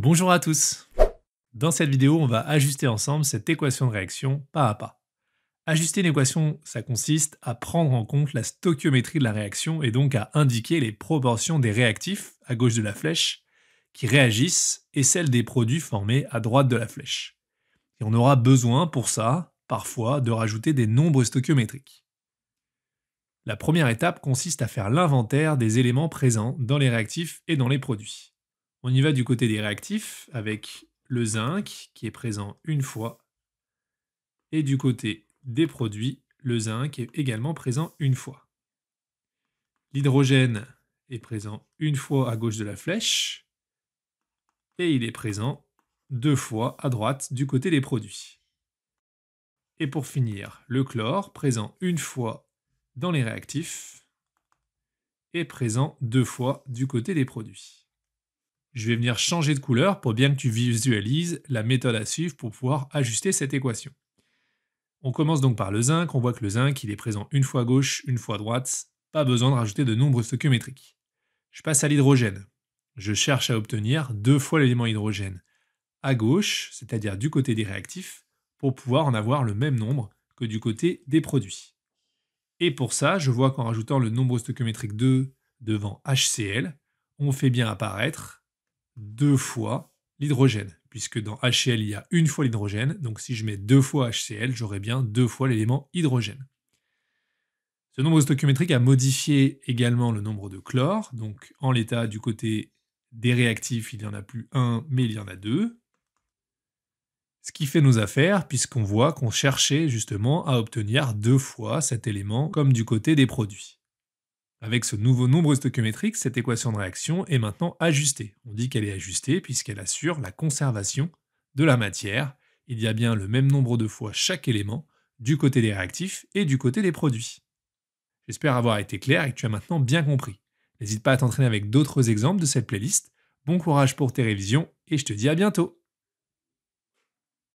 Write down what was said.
Bonjour à tous Dans cette vidéo, on va ajuster ensemble cette équation de réaction pas à pas. Ajuster une équation, ça consiste à prendre en compte la stoichiométrie de la réaction et donc à indiquer les proportions des réactifs, à gauche de la flèche, qui réagissent et celles des produits formés à droite de la flèche. Et on aura besoin pour ça, parfois, de rajouter des nombres stoichiométriques. La première étape consiste à faire l'inventaire des éléments présents dans les réactifs et dans les produits. On y va du côté des réactifs avec le zinc qui est présent une fois. Et du côté des produits, le zinc est également présent une fois. L'hydrogène est présent une fois à gauche de la flèche et il est présent deux fois à droite du côté des produits. Et pour finir, le chlore, présent une fois dans les réactifs est présent deux fois du côté des produits je vais venir changer de couleur pour bien que tu visualises la méthode à suivre pour pouvoir ajuster cette équation. On commence donc par le zinc, on voit que le zinc il est présent une fois gauche, une fois droite, pas besoin de rajouter de nombres stoichiométrique. Je passe à l'hydrogène. Je cherche à obtenir deux fois l'élément hydrogène à gauche, c'est-à-dire du côté des réactifs, pour pouvoir en avoir le même nombre que du côté des produits. Et pour ça, je vois qu'en rajoutant le nombre stoichiométrique 2 devant HCl, on fait bien apparaître deux fois l'hydrogène, puisque dans HCl, il y a une fois l'hydrogène. Donc si je mets deux fois HCl, j'aurai bien deux fois l'élément hydrogène. Ce nombre stoichiométrique a modifié également le nombre de chlore. Donc en l'état du côté des réactifs, il n'y en a plus un, mais il y en a deux. Ce qui fait nos affaires, puisqu'on voit qu'on cherchait justement à obtenir deux fois cet élément, comme du côté des produits. Avec ce nouveau nombre stoichiométrique, cette équation de réaction est maintenant ajustée. On dit qu'elle est ajustée puisqu'elle assure la conservation de la matière. Il y a bien le même nombre de fois chaque élément du côté des réactifs et du côté des produits. J'espère avoir été clair et que tu as maintenant bien compris. N'hésite pas à t'entraîner avec d'autres exemples de cette playlist. Bon courage pour tes révisions et je te dis à bientôt